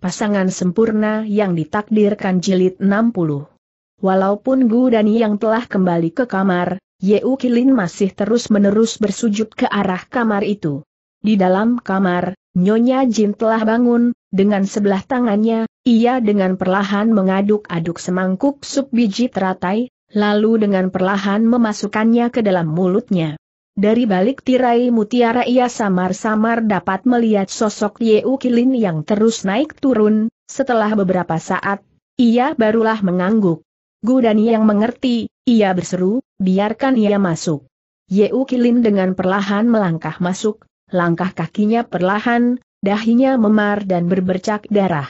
pasangan sempurna yang ditakdirkan jilid 60. Walaupun Gu Dani yang telah kembali ke kamar, Yeu Kilin masih terus-menerus bersujud ke arah kamar itu. Di dalam kamar, Nyonya Jin telah bangun, dengan sebelah tangannya, ia dengan perlahan mengaduk-aduk semangkuk sup biji teratai, lalu dengan perlahan memasukkannya ke dalam mulutnya. Dari balik tirai mutiara ia samar-samar dapat melihat sosok Yeu Kilin yang terus naik turun, setelah beberapa saat, ia barulah mengangguk. Gudani yang mengerti, ia berseru, biarkan ia masuk. Yeu Kilin dengan perlahan melangkah masuk, langkah kakinya perlahan, dahinya memar dan berbercak darah.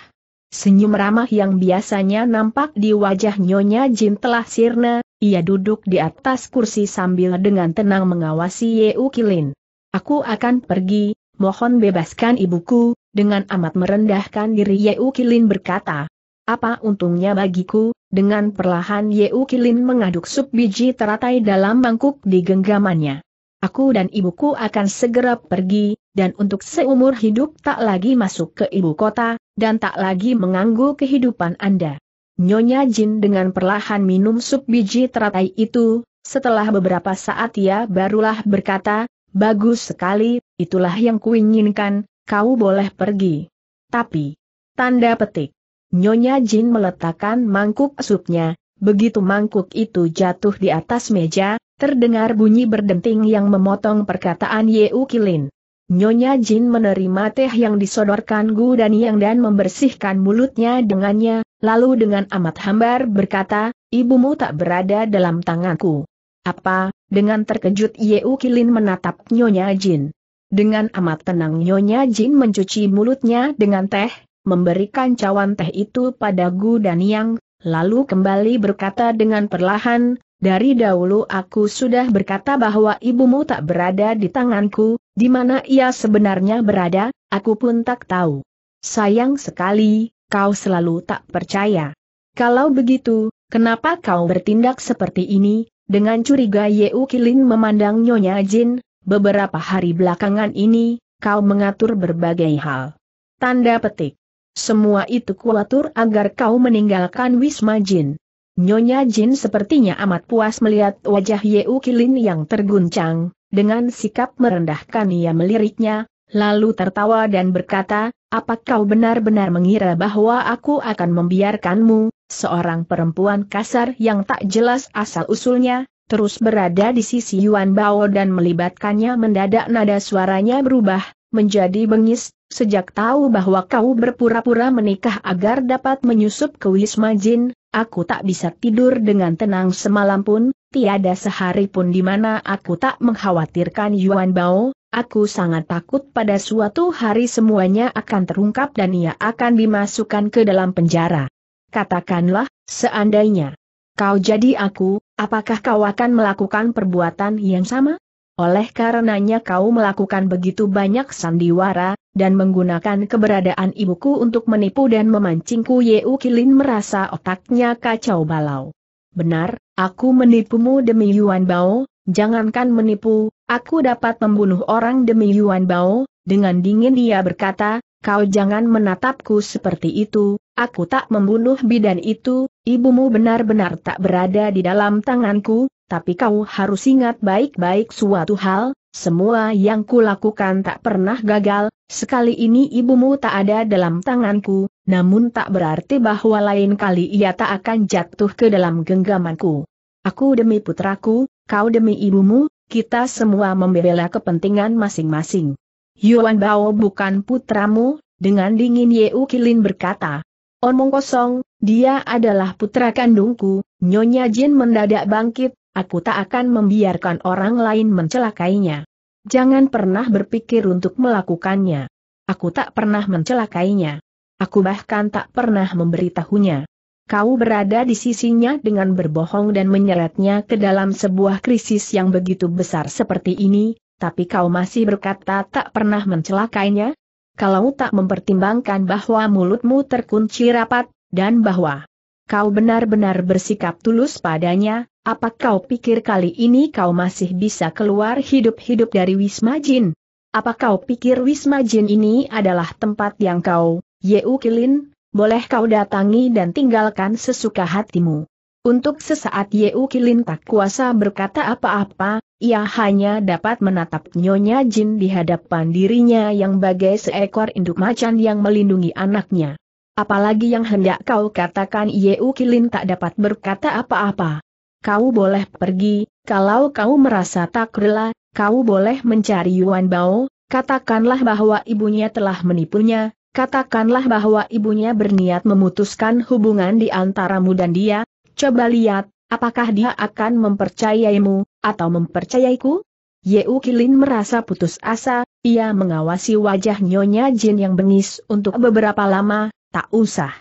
Senyum ramah yang biasanya nampak di wajah Nyonya Jin telah sirna, ia duduk di atas kursi sambil dengan tenang mengawasi Yeukilin. Ukilin. Aku akan pergi, mohon bebaskan ibuku, dengan amat merendahkan diri Yeukilin Ukilin berkata. Apa untungnya bagiku, dengan perlahan Yeukilin Ukilin mengaduk sup biji teratai dalam mangkuk di genggamannya. Aku dan ibuku akan segera pergi, dan untuk seumur hidup tak lagi masuk ke ibu kota, dan tak lagi mengganggu kehidupan Anda. Nyonya Jin dengan perlahan minum sup biji teratai itu, setelah beberapa saat ia barulah berkata, Bagus sekali, itulah yang kuinginkan, kau boleh pergi. Tapi, tanda petik. Nyonya Jin meletakkan mangkuk supnya, begitu mangkuk itu jatuh di atas meja, terdengar bunyi berdenting yang memotong perkataan Ye Kilin. Nyonya Jin menerima teh yang disodorkan Gu Daniang dan membersihkan mulutnya dengannya, Lalu dengan amat hambar berkata, ibumu tak berada dalam tanganku. Apa, dengan terkejut Yeu Kilin menatap Nyonya Jin. Dengan amat tenang Nyonya Jin mencuci mulutnya dengan teh, memberikan cawan teh itu pada Gu dan Yang, lalu kembali berkata dengan perlahan, dari dahulu aku sudah berkata bahwa ibumu tak berada di tanganku, di mana ia sebenarnya berada, aku pun tak tahu. Sayang sekali, kau selalu tak percaya. Kalau begitu, kenapa kau bertindak seperti ini? Dengan curiga Yeu Kilin memandang Nyonya Jin, beberapa hari belakangan ini, kau mengatur berbagai hal. Tanda petik. Semua itu kuatur agar kau meninggalkan Wisma Jin. Nyonya Jin sepertinya amat puas melihat wajah Yeu Kilin yang terguncang, dengan sikap merendahkan ia meliriknya, lalu tertawa dan berkata, apa kau benar-benar mengira bahwa aku akan membiarkanmu, seorang perempuan kasar yang tak jelas asal-usulnya, terus berada di sisi Yuan Bao dan melibatkannya mendadak nada suaranya berubah, menjadi bengis, sejak tahu bahwa kau berpura-pura menikah agar dapat menyusup ke Wisma Jin, aku tak bisa tidur dengan tenang semalam pun, tiada sehari pun di mana aku tak mengkhawatirkan Yuan Bao, Aku sangat takut pada suatu hari semuanya akan terungkap dan ia akan dimasukkan ke dalam penjara. Katakanlah, seandainya kau jadi aku, apakah kau akan melakukan perbuatan yang sama? Oleh karenanya kau melakukan begitu banyak sandiwara, dan menggunakan keberadaan ibuku untuk menipu dan memancingku Yeu Kilin merasa otaknya kacau balau. Benar, aku menipumu demi Yuan Bao, jangankan menipu, Aku dapat membunuh orang demi Yuan Bao, dengan dingin dia berkata, kau jangan menatapku seperti itu, aku tak membunuh bidan itu, ibumu benar-benar tak berada di dalam tanganku, tapi kau harus ingat baik-baik suatu hal, semua yang kulakukan tak pernah gagal, sekali ini ibumu tak ada dalam tanganku, namun tak berarti bahwa lain kali ia tak akan jatuh ke dalam genggamanku. Aku demi putraku, kau demi ibumu, kita semua membela kepentingan masing-masing. Yuan Bao bukan putramu, dengan dingin Yeu Kilin berkata. Omong kosong, dia adalah putra kandungku, Nyonya Jin mendadak bangkit, aku tak akan membiarkan orang lain mencelakainya. Jangan pernah berpikir untuk melakukannya. Aku tak pernah mencelakainya. Aku bahkan tak pernah memberitahunya kau berada di sisinya dengan berbohong dan menyeretnya ke dalam sebuah krisis yang begitu besar seperti ini, tapi kau masih berkata tak pernah mencelakainya? Kalau tak mempertimbangkan bahwa mulutmu terkunci rapat, dan bahwa kau benar-benar bersikap tulus padanya, apa kau pikir kali ini kau masih bisa keluar hidup-hidup dari Wisma Jin? Apa kau pikir Wisma Jin ini adalah tempat yang kau, Yeu boleh kau datangi dan tinggalkan sesuka hatimu. Untuk sesaat Yeu Kilin tak kuasa berkata apa-apa, ia hanya dapat menatap Nyonya Jin di hadapan dirinya yang bagai seekor induk macan yang melindungi anaknya. Apalagi yang hendak kau katakan Yeu Kilin tak dapat berkata apa-apa. Kau boleh pergi, kalau kau merasa tak rela, kau boleh mencari Yuan Bao, katakanlah bahwa ibunya telah menipunya, Katakanlah bahwa ibunya berniat memutuskan hubungan di antaramu dan dia, coba lihat, apakah dia akan mempercayaimu, atau mempercayaiku? Yeu Kilin merasa putus asa, ia mengawasi wajah Nyonya Jin yang bengis untuk beberapa lama, tak usah.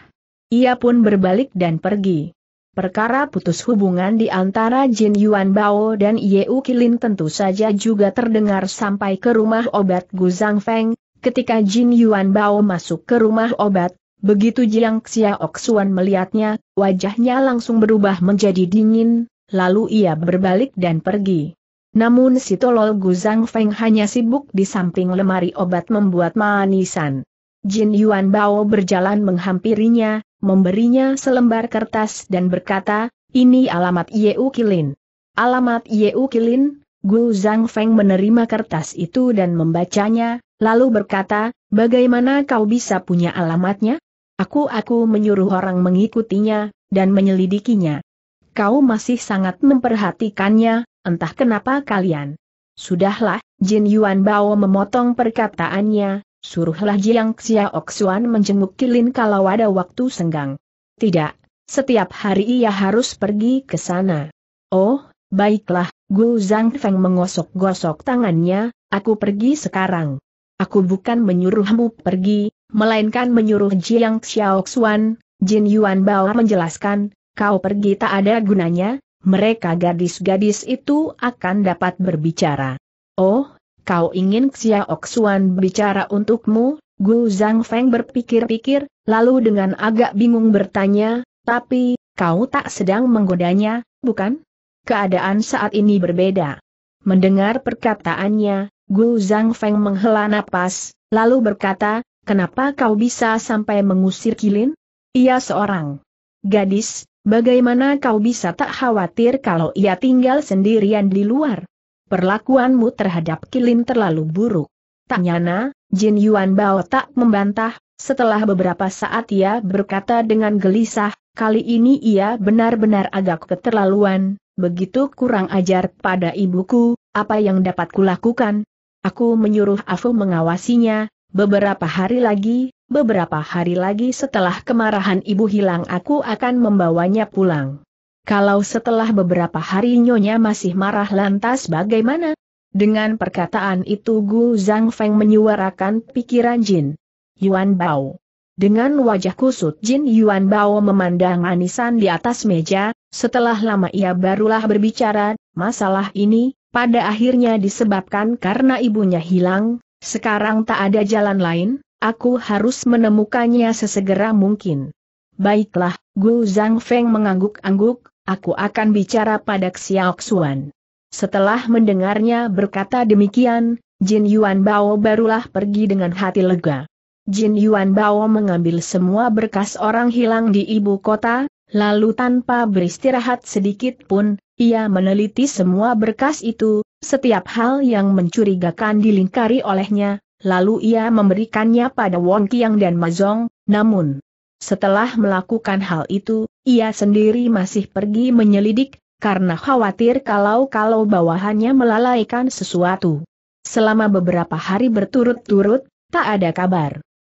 Ia pun berbalik dan pergi. Perkara putus hubungan di antara Jin Yuan Bao dan Yeu Kilin tentu saja juga terdengar sampai ke rumah obat Guzang Feng, Ketika Jin Yuan Bao masuk ke rumah obat, begitu Jiang Xiaoxuan melihatnya, wajahnya langsung berubah menjadi dingin, lalu ia berbalik dan pergi. Namun si tolol Guzang Feng hanya sibuk di samping lemari obat membuat manisan. Jin Yuan Bao berjalan menghampirinya, memberinya selembar kertas dan berkata, ini alamat Yeu Kilin. Alamat Yeu Kilin, Gu Feng menerima kertas itu dan membacanya, lalu berkata, bagaimana kau bisa punya alamatnya? Aku-aku menyuruh orang mengikutinya, dan menyelidikinya. Kau masih sangat memperhatikannya, entah kenapa kalian. Sudahlah, Jin Yuan Bao memotong perkataannya, suruhlah Jiang Xiaoxuan menjenguk Kilin kalau ada waktu senggang. Tidak, setiap hari ia harus pergi ke sana. Oh, Baiklah, Gu Zhang Feng mengosok-gosok tangannya, aku pergi sekarang. Aku bukan menyuruhmu pergi, melainkan menyuruh Jiang Xiaoxuan, Jin Yuan Bao menjelaskan, kau pergi tak ada gunanya, mereka gadis-gadis itu akan dapat berbicara. Oh, kau ingin Xiaoxuan bicara untukmu? Gu Zhang Feng berpikir-pikir, lalu dengan agak bingung bertanya, tapi, kau tak sedang menggodanya, bukan? keadaan saat ini berbeda. Mendengar perkataannya, Gu Zhang Feng menghela napas, lalu berkata, kenapa kau bisa sampai mengusir Kilin? Ia seorang gadis, bagaimana kau bisa tak khawatir kalau ia tinggal sendirian di luar? Perlakuanmu terhadap Kilin terlalu buruk. Tanyana, Jin Yuan Bao tak membantah, setelah beberapa saat ia berkata dengan gelisah, kali ini ia benar-benar agak keterlaluan, begitu kurang ajar pada ibuku, apa yang dapat kulakukan? Aku menyuruh Afu mengawasinya, beberapa hari lagi, beberapa hari lagi setelah kemarahan ibu hilang aku akan membawanya pulang. Kalau setelah beberapa hari Nyonya masih marah lantas bagaimana? Dengan perkataan itu Gu Zhang Feng menyuarakan pikiran Jin. Yuan Bao. Dengan wajah kusut Jin Yuan Bao memandang manisan di atas meja, setelah lama ia barulah berbicara, masalah ini, pada akhirnya disebabkan karena ibunya hilang, sekarang tak ada jalan lain, aku harus menemukannya sesegera mungkin. Baiklah, Gu Zhang Feng mengangguk-angguk, aku akan bicara pada Xiao Xuan. Setelah mendengarnya berkata demikian, Jin Yuan Bao barulah pergi dengan hati lega. Jin Yuan Bao mengambil semua berkas orang hilang di ibu kota, Lalu tanpa beristirahat sedikit pun, ia meneliti semua berkas itu, setiap hal yang mencurigakan dilingkari olehnya, lalu ia memberikannya pada Wong Kiang dan Mazong, namun setelah melakukan hal itu, ia sendiri masih pergi menyelidik, karena khawatir kalau-kalau bawahannya melalaikan sesuatu. Selama beberapa hari berturut-turut, tak ada kabar.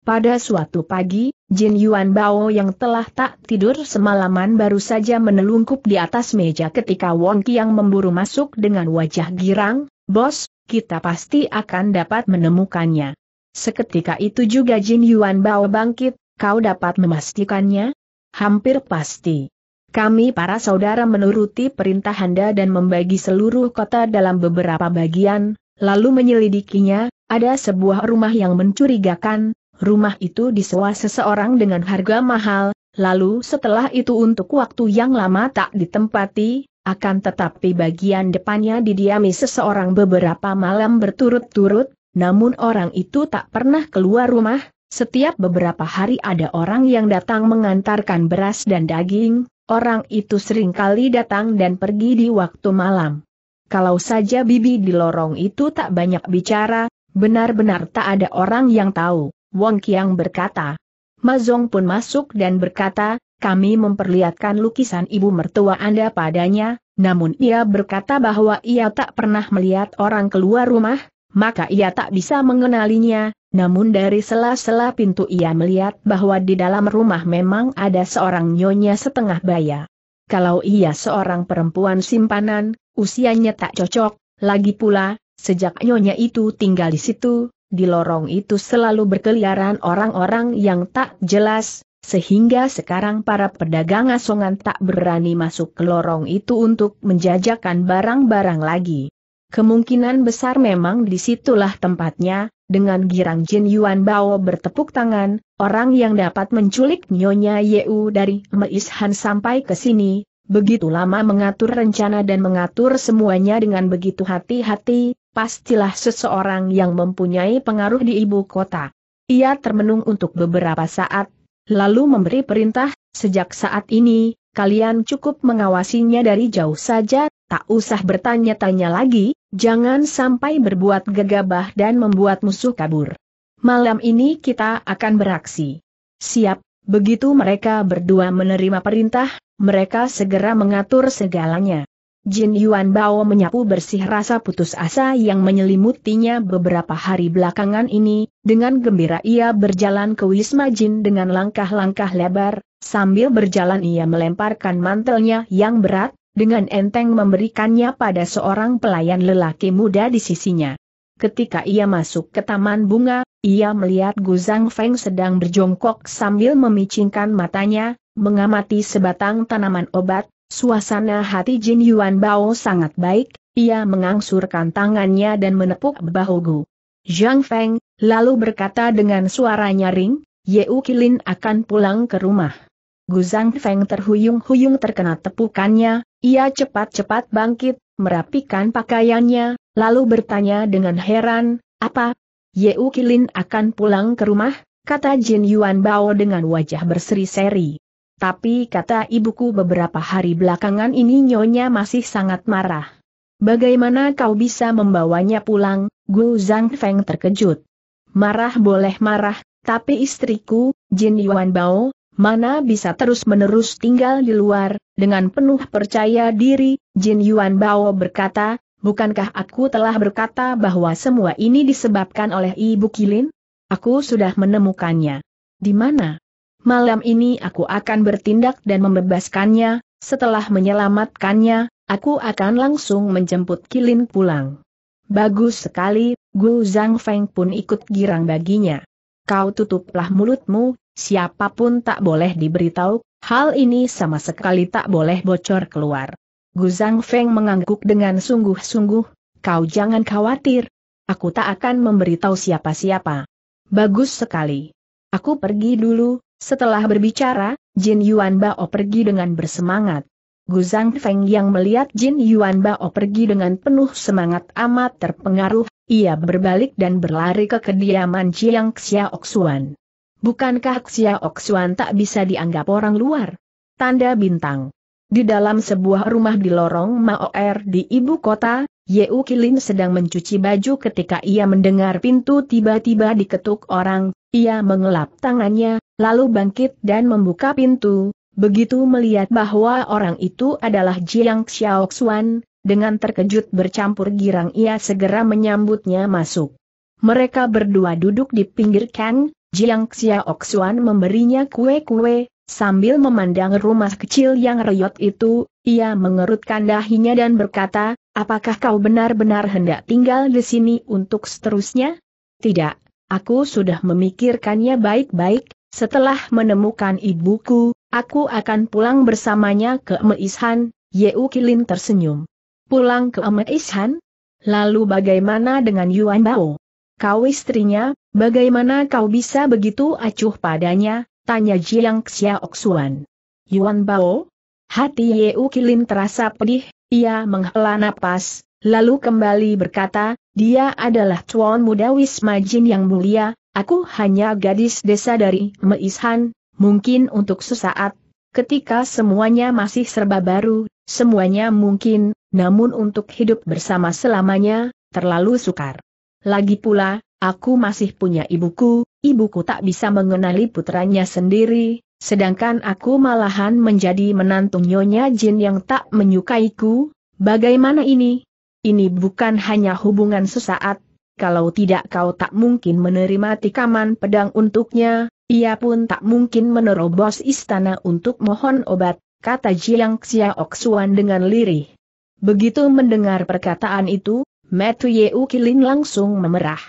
Pada suatu pagi, Jin Yuan Bao yang telah tak tidur semalaman baru saja menelungkup di atas meja ketika Wong Kiang memburu masuk dengan wajah girang, Bos, kita pasti akan dapat menemukannya. Seketika itu juga Jin Yuan Bao bangkit, kau dapat memastikannya? Hampir pasti. Kami para saudara menuruti perintah Anda dan membagi seluruh kota dalam beberapa bagian, lalu menyelidikinya, ada sebuah rumah yang mencurigakan, Rumah itu disewa seseorang dengan harga mahal, lalu setelah itu untuk waktu yang lama tak ditempati, akan tetapi bagian depannya didiami seseorang beberapa malam berturut-turut, namun orang itu tak pernah keluar rumah, setiap beberapa hari ada orang yang datang mengantarkan beras dan daging, orang itu sering kali datang dan pergi di waktu malam. Kalau saja bibi di lorong itu tak banyak bicara, benar-benar tak ada orang yang tahu. Wong Kiang berkata. Mazong pun masuk dan berkata, kami memperlihatkan lukisan ibu mertua Anda padanya, namun ia berkata bahwa ia tak pernah melihat orang keluar rumah, maka ia tak bisa mengenalinya, namun dari sela-sela pintu ia melihat bahwa di dalam rumah memang ada seorang nyonya setengah baya. Kalau ia seorang perempuan simpanan, usianya tak cocok, lagi pula, sejak nyonya itu tinggal di situ, di lorong itu selalu berkeliaran orang-orang yang tak jelas, sehingga sekarang para pedagang asongan tak berani masuk ke lorong itu untuk menjajakan barang-barang lagi. Kemungkinan besar memang disitulah tempatnya, dengan girang Jin Yuan Bao bertepuk tangan, orang yang dapat menculik Nyonya Yeu dari Meis Han sampai ke sini, begitu lama mengatur rencana dan mengatur semuanya dengan begitu hati-hati, pastilah seseorang yang mempunyai pengaruh di ibu kota. Ia termenung untuk beberapa saat, lalu memberi perintah, sejak saat ini, kalian cukup mengawasinya dari jauh saja, tak usah bertanya-tanya lagi, jangan sampai berbuat gegabah dan membuat musuh kabur. Malam ini kita akan beraksi. Siap, begitu mereka berdua menerima perintah, mereka segera mengatur segalanya. Jin Yuan Bao menyapu bersih rasa putus asa yang menyelimutinya beberapa hari belakangan ini, dengan gembira ia berjalan ke Wisma Jin dengan langkah-langkah lebar, sambil berjalan ia melemparkan mantelnya yang berat, dengan enteng memberikannya pada seorang pelayan lelaki muda di sisinya. Ketika ia masuk ke taman bunga, ia melihat Gu Zhang Feng sedang berjongkok sambil memicingkan matanya, mengamati sebatang tanaman obat, Suasana hati Jin Yuan Bao sangat baik, ia mengangsurkan tangannya dan menepuk bahu Gu. Zhang Feng, lalu berkata dengan suara nyaring, Yeu Kilin akan pulang ke rumah. Gu Zhang Feng terhuyung-huyung terkena tepukannya, ia cepat-cepat bangkit, merapikan pakaiannya, lalu bertanya dengan heran, apa? Yeu Kilin akan pulang ke rumah? Kata Jin Yuan Bao dengan wajah berseri-seri. Tapi kata ibuku beberapa hari belakangan ini nyonya masih sangat marah. Bagaimana kau bisa membawanya pulang? Gu Zhang Feng terkejut. Marah boleh marah, tapi istriku, Jin Yuan Bao, mana bisa terus-menerus tinggal di luar, dengan penuh percaya diri, Jin Yuan Bao berkata, bukankah aku telah berkata bahwa semua ini disebabkan oleh Ibu Kilin? Aku sudah menemukannya. Di mana? malam ini aku akan bertindak dan membebaskannya, setelah menyelamatkannya, aku akan langsung menjemput Kilin pulang. Bagus sekali, Gu Zhang Feng pun ikut girang baginya. Kau tutuplah mulutmu, siapapun tak boleh diberitahu, hal ini sama sekali tak boleh bocor keluar. Gu Zhang Feng mengangguk dengan sungguh-sungguh, kau jangan khawatir. Aku tak akan memberitahu siapa-siapa. Bagus sekali. Aku pergi dulu, setelah berbicara, Jin Yuan Bao pergi dengan bersemangat. Zhang Feng yang melihat Jin Yuan Bao pergi dengan penuh semangat amat terpengaruh, ia berbalik dan berlari ke kediaman Jiang Xiaoxuan. Bukankah Xiaoxuan tak bisa dianggap orang luar? Tanda bintang. Di dalam sebuah rumah di lorong Mao Er di ibu kota, Yeu Kilin sedang mencuci baju ketika ia mendengar pintu tiba-tiba diketuk orang, ia mengelap tangannya, lalu bangkit dan membuka pintu, begitu melihat bahwa orang itu adalah Jiang Xiaoxuan, dengan terkejut bercampur girang ia segera menyambutnya masuk. Mereka berdua duduk di pinggir kan, Jiang Xiaoxuan memberinya kue-kue, sambil memandang rumah kecil yang reyot itu, ia mengerutkan dahinya dan berkata, apakah kau benar-benar hendak tinggal di sini untuk seterusnya? Tidak, aku sudah memikirkannya baik-baik, setelah menemukan ibuku, aku akan pulang bersamanya ke Meishan, Yeu Kilin tersenyum. Pulang ke Meishan? Lalu bagaimana dengan Yuan Bao? Kau istrinya, bagaimana kau bisa begitu acuh padanya? Tanya Jiang Xiaoxuan. Yuan Bao? Hati Yeu Kilin terasa pedih, ia menghela napas, lalu kembali berkata, dia adalah tuan muda Wisma Jin yang mulia, aku hanya gadis desa dari Meishan, mungkin untuk sesaat, ketika semuanya masih serba baru, semuanya mungkin, namun untuk hidup bersama selamanya, terlalu sukar. Lagi pula, aku masih punya ibuku, ibuku tak bisa mengenali putranya sendiri, Sedangkan aku malahan menjadi menantu Nyonya Jin yang tak menyukaiku, bagaimana ini? Ini bukan hanya hubungan sesaat, kalau tidak kau tak mungkin menerima tikaman pedang untuknya, ia pun tak mungkin menerobos istana untuk mohon obat, kata Jiang Xiaoxuan dengan lirih. Begitu mendengar perkataan itu, Matthew Yeu Kilin langsung memerah.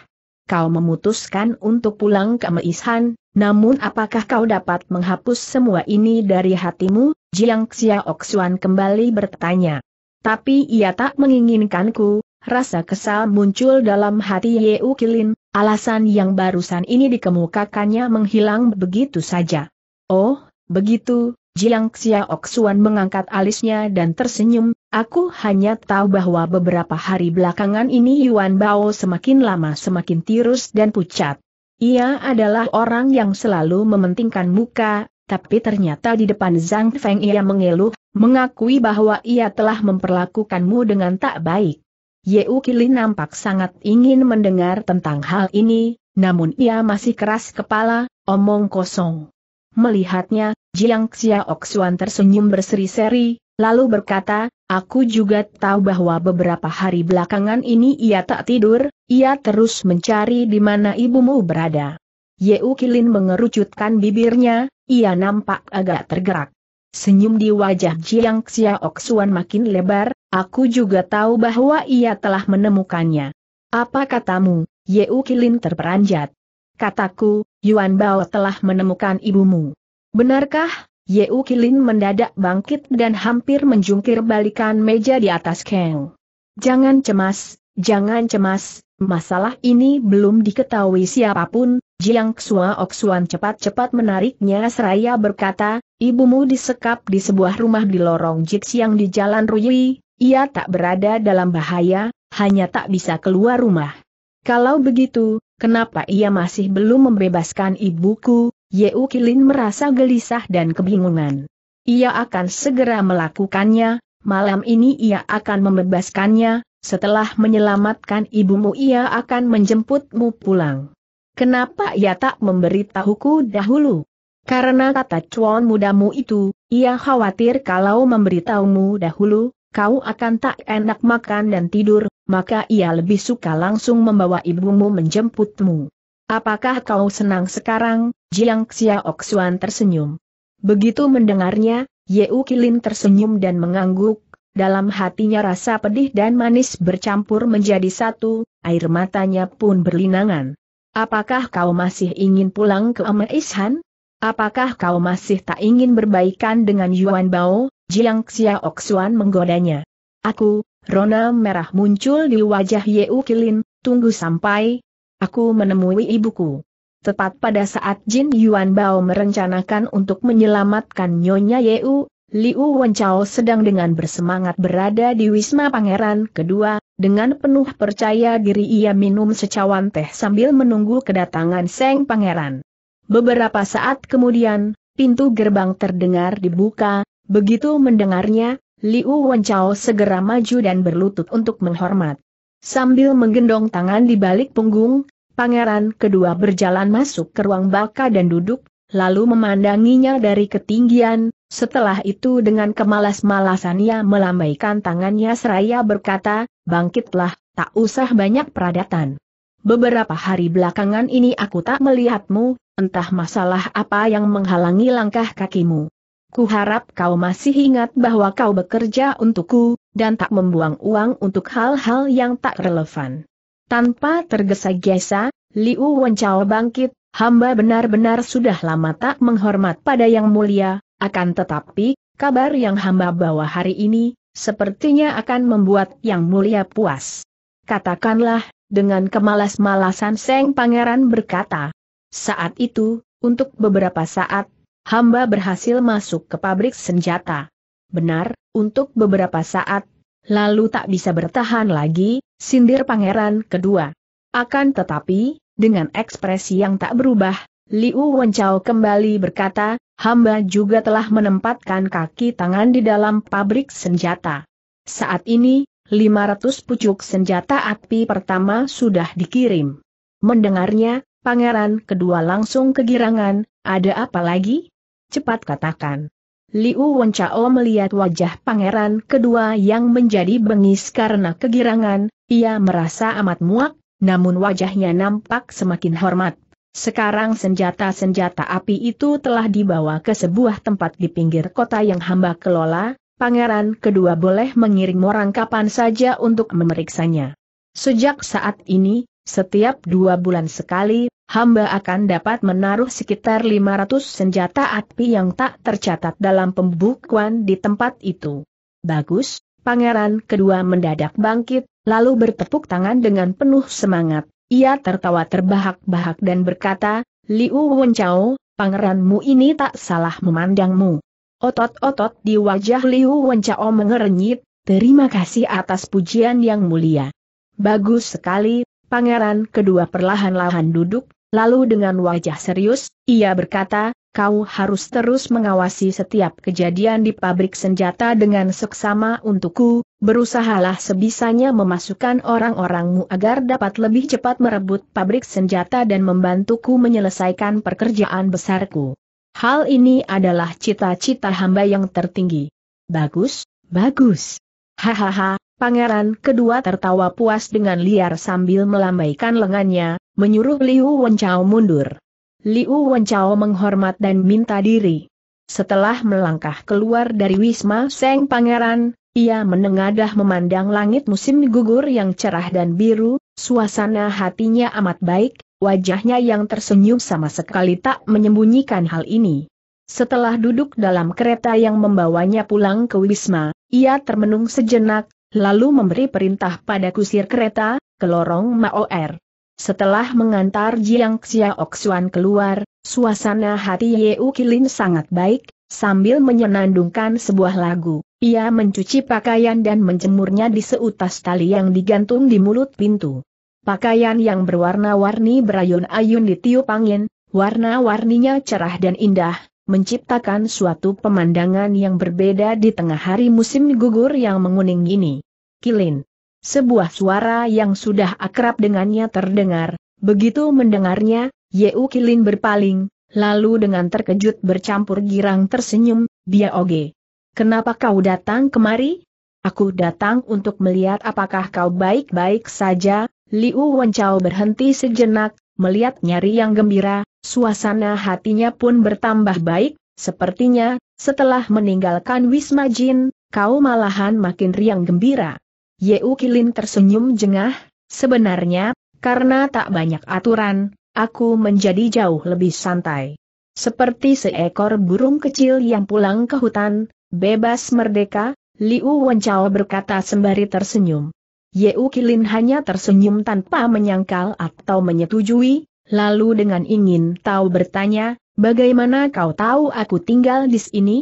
Kau memutuskan untuk pulang ke Meishan, namun apakah kau dapat menghapus semua ini dari hatimu? Jiang Xiaoxuan kembali bertanya. Tapi ia tak menginginkanku, rasa kesal muncul dalam hati Ye Ukilin, alasan yang barusan ini dikemukakannya menghilang begitu saja. Oh, begitu, Jiang Xiaoxuan mengangkat alisnya dan tersenyum, aku hanya tahu bahwa beberapa hari belakangan ini Yuan Bao semakin lama semakin tirus dan pucat. Ia adalah orang yang selalu mementingkan muka, tapi ternyata di depan Zhang Feng ia mengeluh, mengakui bahwa ia telah memperlakukanmu dengan tak baik. Yeu Kili nampak sangat ingin mendengar tentang hal ini, namun ia masih keras kepala, omong kosong. Melihatnya, Jiang Xiaoxuan tersenyum berseri-seri, lalu berkata, aku juga tahu bahwa beberapa hari belakangan ini ia tak tidur, ia terus mencari di mana ibumu berada. Ye Ukilin mengerucutkan bibirnya, ia nampak agak tergerak. Senyum di wajah Jiang Xiaoxuan makin lebar, aku juga tahu bahwa ia telah menemukannya. Apa katamu, Ye Ukilin terperanjat. Kataku, Yuan Bao telah menemukan ibumu. Benarkah? Yeu Kilin mendadak bangkit dan hampir menjungkir balikan meja di atas Kang. Jangan cemas, jangan cemas, masalah ini belum diketahui siapapun, Jiang Xua Oksuan cepat-cepat menariknya seraya berkata, ibumu disekap di sebuah rumah di lorong Jixiang di Jalan Ruyi. ia tak berada dalam bahaya, hanya tak bisa keluar rumah. Kalau begitu, kenapa ia masih belum membebaskan ibuku, Yeu Kilin merasa gelisah dan kebingungan. Ia akan segera melakukannya, malam ini ia akan membebaskannya, setelah menyelamatkan ibumu ia akan menjemputmu pulang. Kenapa ia tak memberitahuku dahulu? Karena kata cuan mudamu itu, ia khawatir kalau memberitahumu dahulu, kau akan tak enak makan dan tidur, maka ia lebih suka langsung membawa ibumu menjemputmu. Apakah kau senang sekarang? Jiang Xiaoxuan tersenyum. Begitu mendengarnya, Yeukilin Kilin tersenyum dan mengangguk, dalam hatinya rasa pedih dan manis bercampur menjadi satu, air matanya pun berlinangan. Apakah kau masih ingin pulang ke Ishan? Apakah kau masih tak ingin berbaikan dengan Yuan Bao? Jiang Xiaoxuan menggodanya. Aku, Rona merah muncul di wajah Yeukilin. Kilin, tunggu sampai, Aku menemui ibuku. Tepat pada saat Jin Yuan Bao merencanakan untuk menyelamatkan Nyonya Yeu, Liu Wenchao sedang dengan bersemangat berada di Wisma Pangeran kedua, dengan penuh percaya diri ia minum secawan teh sambil menunggu kedatangan Seng Pangeran. Beberapa saat kemudian, pintu gerbang terdengar dibuka, begitu mendengarnya, Liu Wenchao segera maju dan berlutut untuk menghormat. Sambil menggendong tangan di balik punggung, pangeran kedua berjalan masuk ke ruang baka dan duduk, lalu memandanginya dari ketinggian, setelah itu dengan kemalas-malasan ia melambaikan tangannya seraya berkata, bangkitlah, tak usah banyak peradatan. Beberapa hari belakangan ini aku tak melihatmu, entah masalah apa yang menghalangi langkah kakimu. Ku harap kau masih ingat bahwa kau bekerja untukku, dan tak membuang uang untuk hal-hal yang tak relevan. Tanpa tergesa-gesa, Liu Wencao bangkit, hamba benar-benar sudah lama tak menghormat pada yang mulia, akan tetapi, kabar yang hamba bawa hari ini, sepertinya akan membuat yang mulia puas. Katakanlah, dengan kemalas-malasan Seng Pangeran berkata. Saat itu, untuk beberapa saat, hamba berhasil masuk ke pabrik senjata. Benar, untuk beberapa saat, lalu tak bisa bertahan lagi, sindir pangeran kedua. Akan tetapi, dengan ekspresi yang tak berubah, Liu Wenchao kembali berkata, hamba juga telah menempatkan kaki tangan di dalam pabrik senjata. Saat ini, 500 pucuk senjata api pertama sudah dikirim. Mendengarnya, pangeran kedua langsung kegirangan, ada apa lagi? Cepat katakan. Liu Wenchao melihat wajah pangeran kedua yang menjadi bengis karena kegirangan, ia merasa amat muak, namun wajahnya nampak semakin hormat. Sekarang senjata-senjata api itu telah dibawa ke sebuah tempat di pinggir kota yang hamba kelola, pangeran kedua boleh mengirim orang kapan saja untuk memeriksanya. Sejak saat ini, setiap dua bulan sekali, hamba akan dapat menaruh sekitar 500 senjata api yang tak tercatat dalam pembukuan di tempat itu. Bagus, pangeran kedua mendadak bangkit, lalu bertepuk tangan dengan penuh semangat. Ia tertawa terbahak-bahak dan berkata, Liu Wenchao, pangeranmu ini tak salah memandangmu. Otot-otot di wajah Liu Wenchao mengerenyit, terima kasih atas pujian yang mulia. Bagus sekali, Pangeran kedua perlahan-lahan duduk, lalu dengan wajah serius, ia berkata, kau harus terus mengawasi setiap kejadian di pabrik senjata dengan seksama untukku, berusahalah sebisanya memasukkan orang-orangmu agar dapat lebih cepat merebut pabrik senjata dan membantuku menyelesaikan pekerjaan besarku. Hal ini adalah cita-cita hamba yang tertinggi. Bagus, bagus. Hahaha, pangeran kedua tertawa puas dengan liar sambil melambaikan lengannya, menyuruh Liu Wenchao mundur. Liu Wenchao menghormat dan minta diri. Setelah melangkah keluar dari Wisma Seng Pangeran, ia menengadah memandang langit musim gugur yang cerah dan biru, suasana hatinya amat baik, wajahnya yang tersenyum sama sekali tak menyembunyikan hal ini. Setelah duduk dalam kereta yang membawanya pulang ke Wisma, ia termenung sejenak, lalu memberi perintah pada kusir kereta, ke lorong Maoer. Setelah mengantar Jiang Xiaoxuan keluar, suasana hati Yeu Kilin sangat baik, sambil menyenandungkan sebuah lagu. Ia mencuci pakaian dan menjemurnya di seutas tali yang digantung di mulut pintu. Pakaian yang berwarna-warni berayun-ayun di tiup angin, warna-warninya cerah dan indah, menciptakan suatu pemandangan yang berbeda di tengah hari musim gugur yang menguning ini. Kilin. Sebuah suara yang sudah akrab dengannya terdengar, begitu mendengarnya, Yeu Kilin berpaling, lalu dengan terkejut bercampur girang tersenyum, dia oge. Kenapa kau datang kemari? Aku datang untuk melihat apakah kau baik-baik saja, Liu Wenchao berhenti sejenak, melihat nyari yang gembira, Suasana hatinya pun bertambah baik, sepertinya, setelah meninggalkan Wisma Jin, kau malahan makin riang gembira. Ye Ukilin tersenyum jengah, sebenarnya, karena tak banyak aturan, aku menjadi jauh lebih santai. Seperti seekor burung kecil yang pulang ke hutan, bebas merdeka, Liu Wenchao berkata sembari tersenyum. Ye Ukilin hanya tersenyum tanpa menyangkal atau menyetujui, lalu dengan ingin tahu bertanya, bagaimana kau tahu aku tinggal di sini?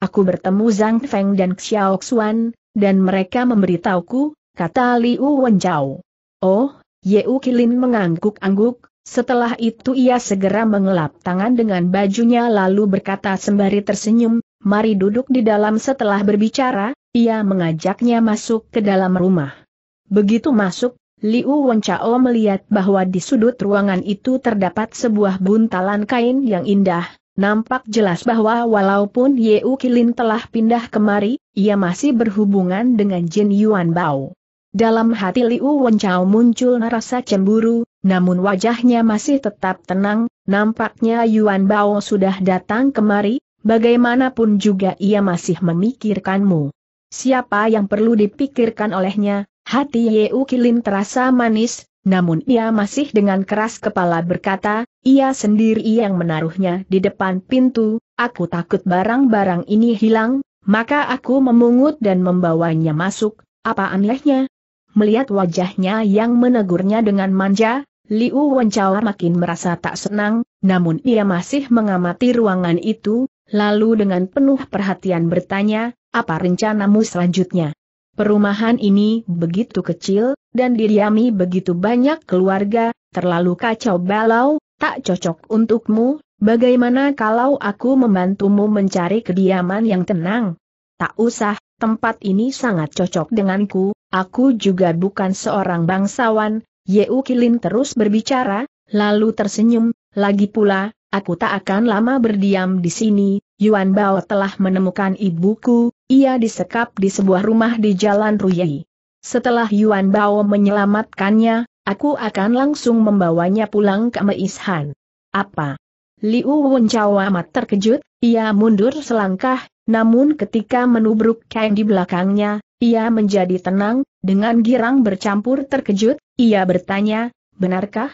Aku bertemu Zhang Feng dan Xiao Xuan, dan mereka memberitahuku, kata Liu Wenjiao. Oh, Yeu Kilin mengangguk-angguk, setelah itu ia segera mengelap tangan dengan bajunya lalu berkata sembari tersenyum, mari duduk di dalam setelah berbicara, ia mengajaknya masuk ke dalam rumah. Begitu masuk, Liu Wenchao melihat bahwa di sudut ruangan itu terdapat sebuah buntalan kain yang indah, nampak jelas bahwa walaupun U Kilin telah pindah kemari, ia masih berhubungan dengan Jin Yuan Bao. Dalam hati Liu Wenchao muncul rasa cemburu, namun wajahnya masih tetap tenang, nampaknya Yuan Bao sudah datang kemari, bagaimanapun juga ia masih memikirkanmu. Siapa yang perlu dipikirkan olehnya, Hati Yeu Kilin terasa manis, namun ia masih dengan keras kepala berkata, ia sendiri yang menaruhnya di depan pintu, aku takut barang-barang ini hilang, maka aku memungut dan membawanya masuk, apa anehnya? Melihat wajahnya yang menegurnya dengan manja, Liu Wenchao makin merasa tak senang, namun ia masih mengamati ruangan itu, lalu dengan penuh perhatian bertanya, apa rencanamu selanjutnya? Perumahan ini begitu kecil, dan diriami begitu banyak keluarga, terlalu kacau balau, tak cocok untukmu, bagaimana kalau aku membantumu mencari kediaman yang tenang? Tak usah, tempat ini sangat cocok denganku, aku juga bukan seorang bangsawan, Yeu Kilin terus berbicara, lalu tersenyum, lagi pula, aku tak akan lama berdiam di sini, Yuan Bao telah menemukan ibuku, ia disekap di sebuah rumah di Jalan Ruyai. Setelah Yuan Bao menyelamatkannya, aku akan langsung membawanya pulang ke Meishan. Apa? Liu Wenchao amat terkejut, ia mundur selangkah, namun ketika menubruk Kang di belakangnya, ia menjadi tenang, dengan girang bercampur terkejut, ia bertanya, benarkah?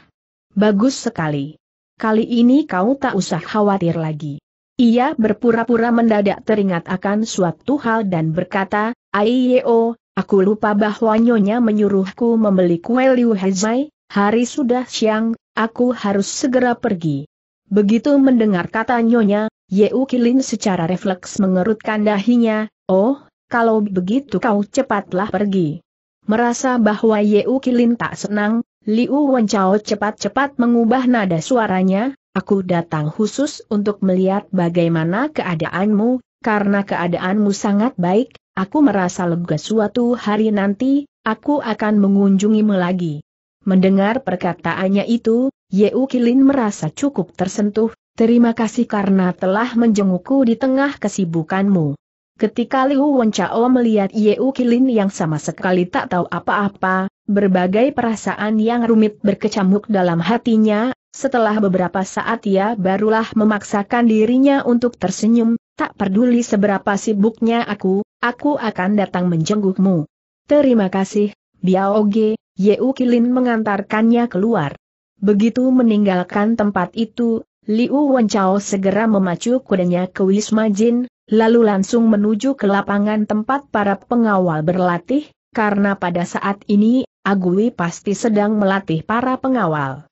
Bagus sekali. Kali ini kau tak usah khawatir lagi. Ia berpura-pura mendadak teringat akan suatu hal dan berkata, Aiyo, aku lupa bahwa Nyonya menyuruhku membeli kue Liu Hezai, hari sudah siang, aku harus segera pergi. Begitu mendengar kata Nyonya, Yeu Kilin secara refleks mengerutkan dahinya, oh, kalau begitu kau cepatlah pergi. Merasa bahwa Yeu Kilin tak senang, Liu Wenchao cepat-cepat mengubah nada suaranya, Aku datang khusus untuk melihat bagaimana keadaanmu, karena keadaanmu sangat baik, aku merasa lega suatu hari nanti, aku akan mengunjungimu lagi. Mendengar perkataannya itu, Yeu Kilin merasa cukup tersentuh, terima kasih karena telah menjengukku di tengah kesibukanmu. Ketika Liu Wenchao melihat Yeu Kilin yang sama sekali tak tahu apa-apa, berbagai perasaan yang rumit berkecamuk dalam hatinya, setelah beberapa saat ia barulah memaksakan dirinya untuk tersenyum, tak peduli seberapa sibuknya aku, aku akan datang menjengukmu. Terima kasih, Biaoge, Yeu Kilin mengantarkannya keluar. Begitu meninggalkan tempat itu, Liu Wenchao segera memacu kudanya ke Wisma Jin, lalu langsung menuju ke lapangan tempat para pengawal berlatih, karena pada saat ini, Agui pasti sedang melatih para pengawal.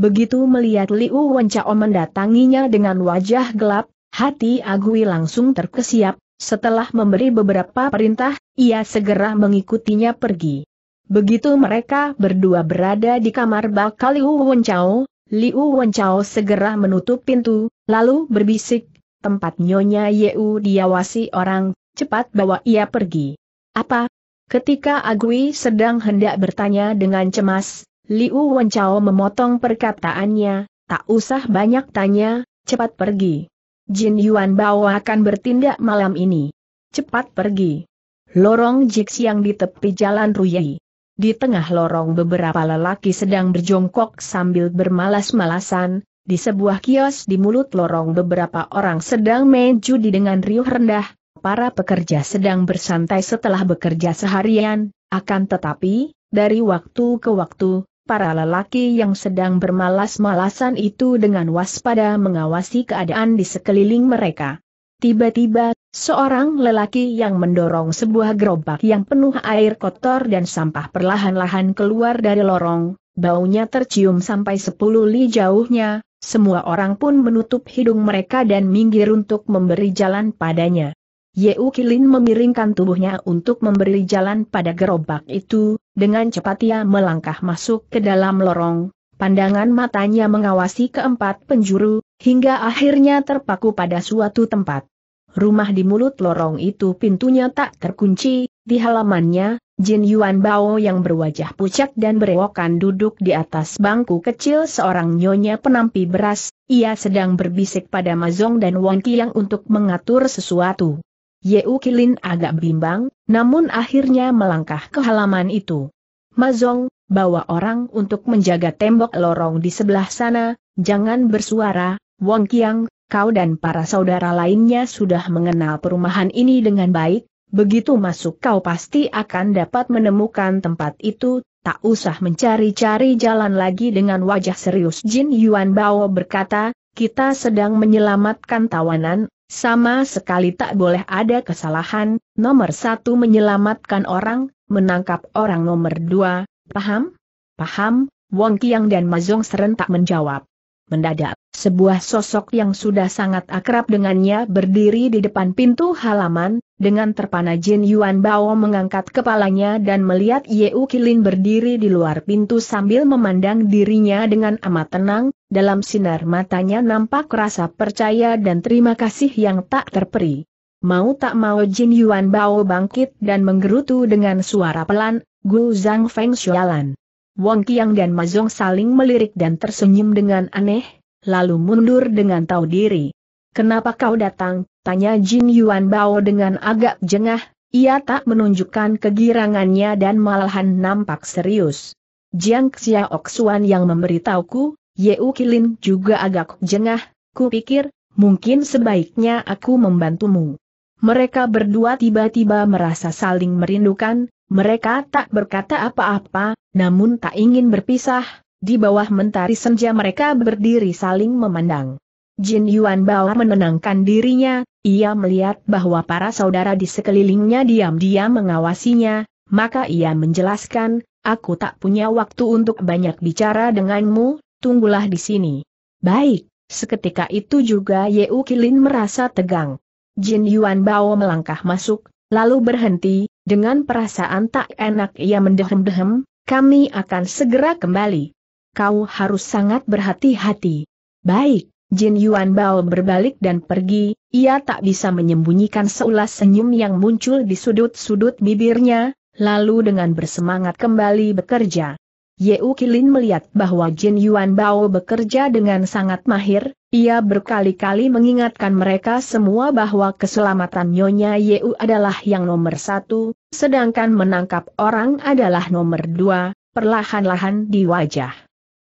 Begitu melihat Liu Wencao mendatanginya dengan wajah gelap, hati Agui langsung terkesiap, setelah memberi beberapa perintah, ia segera mengikutinya pergi. Begitu mereka berdua berada di kamar bakal Liu Wencao, Liu Wencao segera menutup pintu, lalu berbisik, tempat Nyonya Yeu diawasi orang, cepat bawa ia pergi. Apa? Ketika Agui sedang hendak bertanya dengan cemas, Liu Wenchao memotong perkataannya, tak usah banyak tanya, cepat pergi. Jin Yuan Bao akan bertindak malam ini. Cepat pergi. Lorong Jix yang di tepi jalan Ruyi. Di tengah lorong beberapa lelaki sedang berjongkok sambil bermalas-malasan, di sebuah kios di mulut lorong beberapa orang sedang main judi dengan riuh rendah, para pekerja sedang bersantai setelah bekerja seharian, akan tetapi, dari waktu ke waktu, para lelaki yang sedang bermalas-malasan itu dengan waspada mengawasi keadaan di sekeliling mereka. Tiba-tiba, seorang lelaki yang mendorong sebuah gerobak yang penuh air kotor dan sampah perlahan-lahan keluar dari lorong, baunya tercium sampai sepuluh li jauhnya, semua orang pun menutup hidung mereka dan minggir untuk memberi jalan padanya. Yeu Kilin memiringkan tubuhnya untuk memberi jalan pada gerobak itu, dengan cepat ia melangkah masuk ke dalam lorong, pandangan matanya mengawasi keempat penjuru, hingga akhirnya terpaku pada suatu tempat. Rumah di mulut lorong itu pintunya tak terkunci, di halamannya, Jin Yuan Bao yang berwajah pucat dan berewokan duduk di atas bangku kecil seorang nyonya penampi beras, ia sedang berbisik pada Mazong dan Wang Qiang untuk mengatur sesuatu. Yeu Kilin agak bimbang, namun akhirnya melangkah ke halaman itu. Mazong, bawa orang untuk menjaga tembok lorong di sebelah sana, jangan bersuara, Wong Kiang, kau dan para saudara lainnya sudah mengenal perumahan ini dengan baik, begitu masuk kau pasti akan dapat menemukan tempat itu, tak usah mencari-cari jalan lagi dengan wajah serius Jin Yuan Bao berkata, kita sedang menyelamatkan tawanan, sama sekali tak boleh ada kesalahan, nomor satu menyelamatkan orang, menangkap orang nomor dua, paham? Paham, Wong Kiang dan Mazong serentak menjawab. Mendadak, sebuah sosok yang sudah sangat akrab dengannya berdiri di depan pintu halaman, dengan terpana Jin Yuan Bao mengangkat kepalanya dan melihat Ye U Kilin berdiri di luar pintu sambil memandang dirinya dengan amat tenang, dalam sinar matanya nampak rasa percaya dan terima kasih yang tak terperi. Mau tak mau Jin Yuan Bao bangkit dan menggerutu dengan suara pelan, Gu Zhang Feng Xialan. Wong Qiang dan Mazong saling melirik dan tersenyum dengan aneh, lalu mundur dengan tahu diri. Kenapa kau datang? Tanya Jin Yuan Bao dengan agak jengah, ia tak menunjukkan kegirangannya dan malahan nampak serius. Jiang Xiaok Xuan yang memberitahuku, Yeu Kilin juga agak jengah, ku pikir, mungkin sebaiknya aku membantumu. Mereka berdua tiba-tiba merasa saling merindukan, mereka tak berkata apa-apa, namun tak ingin berpisah, di bawah mentari senja mereka berdiri saling memandang. Jin Yuan Bao menenangkan dirinya, ia melihat bahwa para saudara di sekelilingnya diam-diam mengawasinya, maka ia menjelaskan, aku tak punya waktu untuk banyak bicara denganmu, tunggulah di sini. Baik, seketika itu juga U Kilin merasa tegang. Jin Yuan Bao melangkah masuk, lalu berhenti, dengan perasaan tak enak ia mendehem-dehem, kami akan segera kembali. Kau harus sangat berhati-hati. Baik, Jin Yuan Bao berbalik dan pergi, ia tak bisa menyembunyikan seulas senyum yang muncul di sudut-sudut bibirnya, lalu dengan bersemangat kembali bekerja. Yeu Kilin melihat bahwa Jin Yuan Bao bekerja dengan sangat mahir, ia berkali-kali mengingatkan mereka semua bahwa keselamatan Nyonya Yeu adalah yang nomor satu, sedangkan menangkap orang adalah nomor dua, perlahan-lahan di wajah.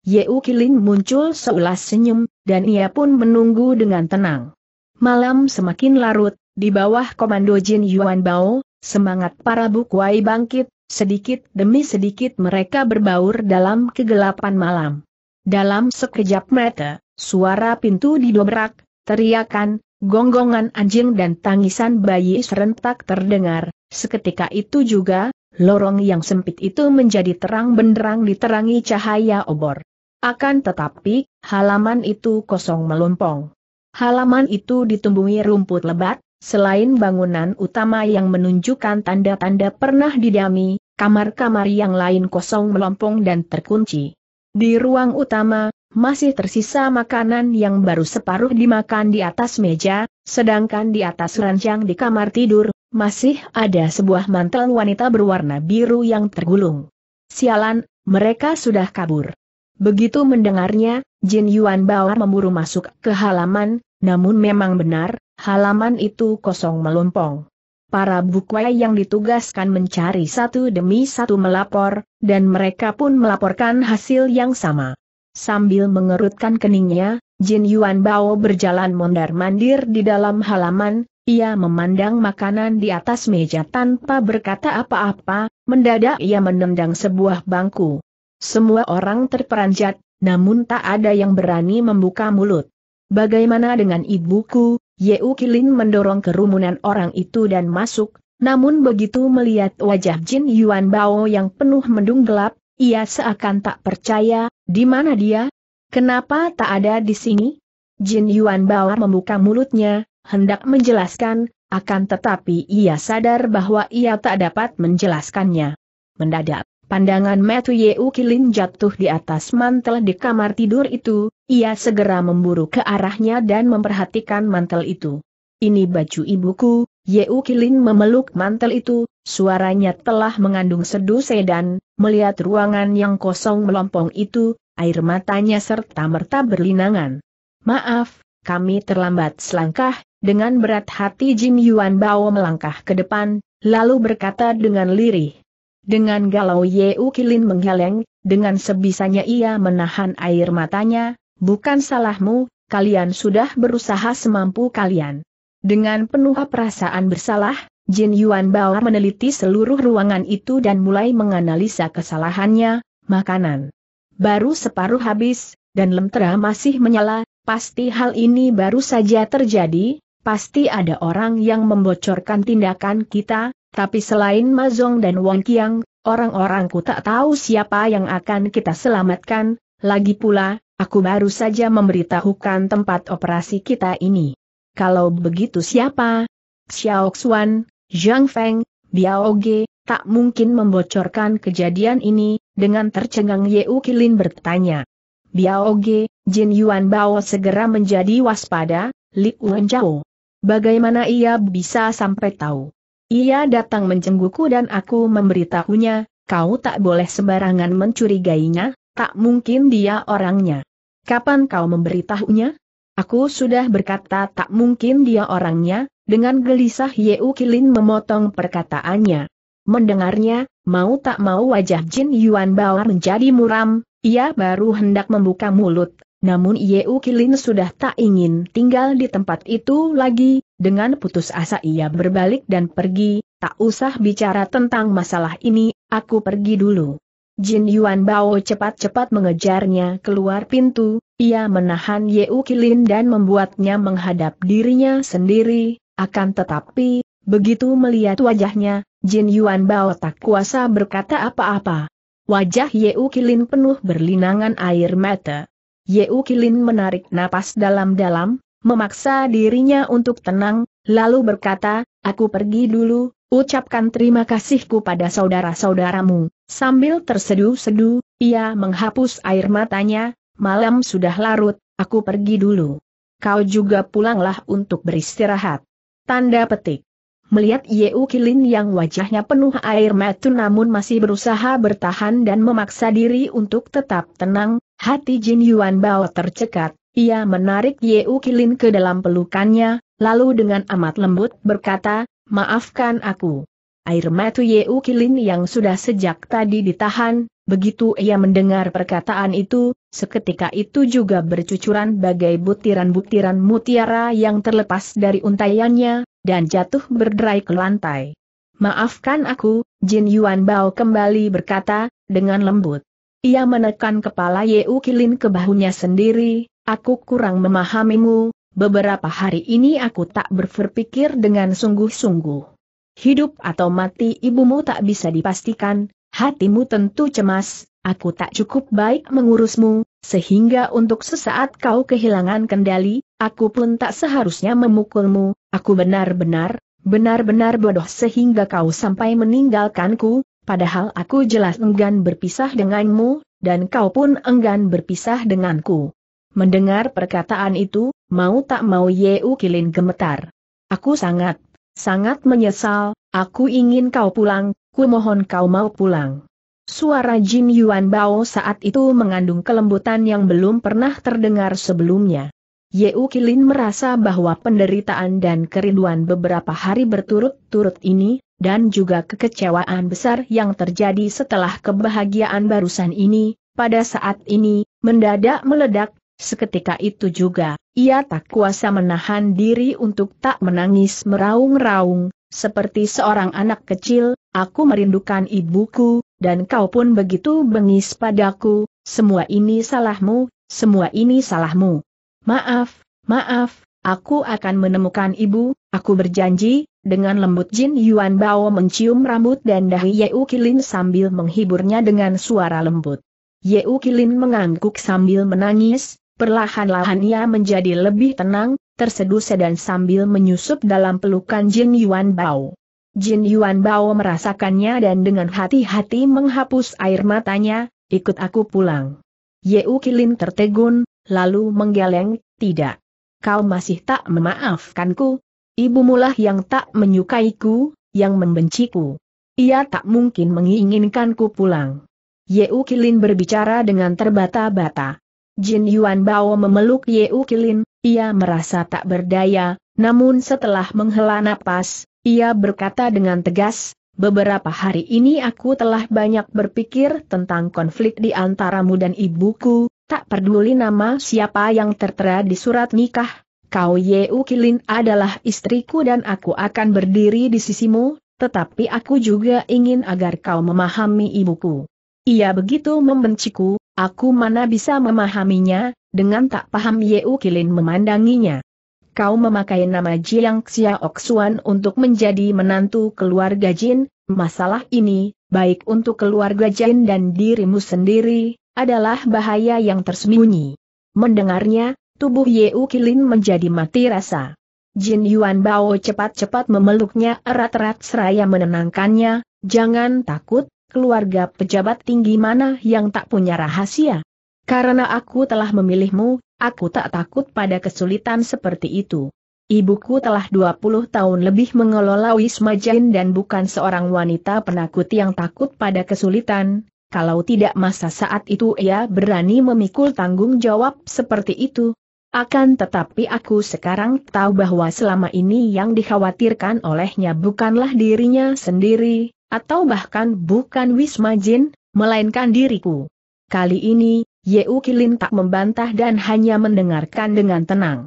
Yeu Kilin muncul seulas senyum, dan ia pun menunggu dengan tenang. Malam semakin larut, di bawah komando Jin Yuan Bao, semangat para bukuai bangkit, sedikit demi sedikit mereka berbaur dalam kegelapan malam. Dalam sekejap mata, suara pintu didobrak, teriakan, gonggongan anjing dan tangisan bayi serentak terdengar, seketika itu juga, lorong yang sempit itu menjadi terang benderang diterangi cahaya obor. Akan tetapi, halaman itu kosong melompong. Halaman itu ditumbuhi rumput lebat, selain bangunan utama yang menunjukkan tanda-tanda pernah didami, kamar-kamar yang lain kosong melompong dan terkunci. Di ruang utama, masih tersisa makanan yang baru separuh dimakan di atas meja, sedangkan di atas ranjang di kamar tidur, masih ada sebuah mantel wanita berwarna biru yang tergulung. Sialan, mereka sudah kabur. Begitu mendengarnya, Jin Yuan Bao memburu masuk ke halaman, namun memang benar, halaman itu kosong melompong. Para bukwe yang ditugaskan mencari satu demi satu melapor, dan mereka pun melaporkan hasil yang sama. Sambil mengerutkan keningnya, Jin Yuan Bao berjalan mondar-mandir di dalam halaman, ia memandang makanan di atas meja tanpa berkata apa-apa, mendadak ia menendang sebuah bangku. Semua orang terperanjat, namun tak ada yang berani membuka mulut. Bagaimana dengan ibuku? Yeu Kilin mendorong kerumunan orang itu dan masuk, namun begitu melihat wajah Jin Yuan Bao yang penuh mendung gelap, ia seakan tak percaya, di mana dia? Kenapa tak ada di sini? Jin Yuan Bao membuka mulutnya, hendak menjelaskan, akan tetapi ia sadar bahwa ia tak dapat menjelaskannya. Mendadak, Pandangan Matthew Yeu Kilin jatuh di atas mantel di kamar tidur itu, ia segera memburu ke arahnya dan memperhatikan mantel itu. Ini baju ibuku, Yeu Kilin memeluk mantel itu, suaranya telah mengandung sedu sedan, melihat ruangan yang kosong melompong itu, air matanya serta merta berlinangan. Maaf, kami terlambat selangkah, dengan berat hati Jim Yuan Bao melangkah ke depan, lalu berkata dengan lirih. Dengan galau Ye Kilin menggeleng, dengan sebisanya ia menahan air matanya, bukan salahmu, kalian sudah berusaha semampu kalian. Dengan penuh perasaan bersalah, Jin Yuan Bao meneliti seluruh ruangan itu dan mulai menganalisa kesalahannya, makanan. Baru separuh habis, dan lemtera masih menyala, pasti hal ini baru saja terjadi, pasti ada orang yang membocorkan tindakan kita, tapi selain Mazong dan Wang Kiang, orang-orangku tak tahu siapa yang akan kita selamatkan, lagi pula, aku baru saja memberitahukan tempat operasi kita ini. Kalau begitu siapa? Xiao Xuan, Zhang Feng, Biao Ge, tak mungkin membocorkan kejadian ini, dengan tercengang Yeu Kilin bertanya. Biao Ge, Jin Yuan Bao segera menjadi waspada, Li Wen Bagaimana ia bisa sampai tahu? Ia datang menjengukku dan aku memberitahunya, kau tak boleh sembarangan mencurigainya, tak mungkin dia orangnya. Kapan kau memberitahunya? Aku sudah berkata tak mungkin dia orangnya, dengan gelisah Yeu Kilin memotong perkataannya. Mendengarnya, mau tak mau wajah Jin Yuan Bao menjadi muram, ia baru hendak membuka mulut, namun Yeu Kilin sudah tak ingin tinggal di tempat itu lagi, dengan putus asa ia berbalik dan pergi, tak usah bicara tentang masalah ini, aku pergi dulu. Jin Yuan Bao cepat-cepat mengejarnya keluar pintu, ia menahan Ye Kilin dan membuatnya menghadap dirinya sendiri, akan tetapi, begitu melihat wajahnya, Jin Yuan Bao tak kuasa berkata apa-apa. Wajah Ye Kilin penuh berlinangan air mata. Ye Kilin menarik napas dalam-dalam, memaksa dirinya untuk tenang, lalu berkata, aku pergi dulu, ucapkan terima kasihku pada saudara-saudaramu. Sambil terseduh-seduh, ia menghapus air matanya, malam sudah larut, aku pergi dulu. Kau juga pulanglah untuk beristirahat. Tanda petik. Melihat Yeu Kilin yang wajahnya penuh air mata namun masih berusaha bertahan dan memaksa diri untuk tetap tenang, hati Jin Yuan Bao tercekat, ia menarik Yeu Kilin ke dalam pelukannya, lalu dengan amat lembut berkata, maafkan aku. Air mata Yeu Kilin yang sudah sejak tadi ditahan, begitu ia mendengar perkataan itu, seketika itu juga bercucuran bagai butiran-butiran mutiara yang terlepas dari untaiannya, dan jatuh berderai ke lantai. Maafkan aku, Jin Yuan Bao kembali berkata, dengan lembut. Ia menekan kepala Yeu Kilin ke bahunya sendiri, Aku kurang memahamimu, beberapa hari ini aku tak berpikir dengan sungguh-sungguh. Hidup atau mati ibumu tak bisa dipastikan, hatimu tentu cemas, aku tak cukup baik mengurusmu, sehingga untuk sesaat kau kehilangan kendali, aku pun tak seharusnya memukulmu, aku benar-benar, benar-benar bodoh sehingga kau sampai meninggalkanku, padahal aku jelas enggan berpisah denganmu, dan kau pun enggan berpisah denganku. Mendengar perkataan itu, mau tak mau Yeu Kilin gemetar. Aku sangat, sangat menyesal, aku ingin kau pulang, ku mohon kau mau pulang. Suara Jin Yuan Bao saat itu mengandung kelembutan yang belum pernah terdengar sebelumnya. Yeu Kilin merasa bahwa penderitaan dan kerinduan beberapa hari berturut-turut ini dan juga kekecewaan besar yang terjadi setelah kebahagiaan barusan ini, pada saat ini, mendadak meledak, Seketika itu juga, ia tak kuasa menahan diri untuk tak menangis meraung-raung, seperti seorang anak kecil, aku merindukan ibuku, dan kau pun begitu bengis padaku, semua ini salahmu, semua ini salahmu. Maaf, maaf, aku akan menemukan ibu, aku berjanji, dengan lembut Jin Yuan Bao mencium rambut dan dahi Yeu Kilin sambil menghiburnya dengan suara lembut. Yeu Kilin mengangguk sambil menangis, Perlahan-lahan ia menjadi lebih tenang, tersedu dan sambil menyusup dalam pelukan Jin Yuan Bao. Jin Yuan Bao merasakannya dan dengan hati-hati menghapus air matanya, ikut aku pulang. Yeu Kilin tertegun, lalu menggeleng, tidak. Kau masih tak memaafkanku. Ibumulah yang tak menyukaiku, yang membenciku. Ia tak mungkin menginginkanku pulang. Yeu Kilin berbicara dengan terbata-bata. Jin Yuan Bao memeluk Ye Kilin, ia merasa tak berdaya, namun setelah menghela napas, ia berkata dengan tegas, beberapa hari ini aku telah banyak berpikir tentang konflik di antaramu dan ibuku, tak peduli nama siapa yang tertera di surat nikah, kau Ye Kilin adalah istriku dan aku akan berdiri di sisimu, tetapi aku juga ingin agar kau memahami ibuku. Ia begitu membenciku, Aku mana bisa memahaminya, dengan tak paham Yeu Kilin memandanginya. Kau memakai nama Jiang Xiaoxuan Oksuan untuk menjadi menantu keluarga Jin, masalah ini, baik untuk keluarga Jin dan dirimu sendiri, adalah bahaya yang tersembunyi. Mendengarnya, tubuh Yeu Kilin menjadi mati rasa. Jin Yuan Bao cepat-cepat memeluknya erat-erat seraya menenangkannya, jangan takut, keluarga pejabat tinggi mana yang tak punya rahasia? Karena aku telah memilihmu, aku tak takut pada kesulitan seperti itu. Ibuku telah 20 tahun lebih mengelola Wisma Jain dan bukan seorang wanita penakut yang takut pada kesulitan, kalau tidak masa saat itu ia berani memikul tanggung jawab seperti itu. Akan tetapi aku sekarang tahu bahwa selama ini yang dikhawatirkan olehnya bukanlah dirinya sendiri, atau bahkan bukan Wisma Jin, melainkan diriku. Kali ini, Yeu Kilin tak membantah dan hanya mendengarkan dengan tenang.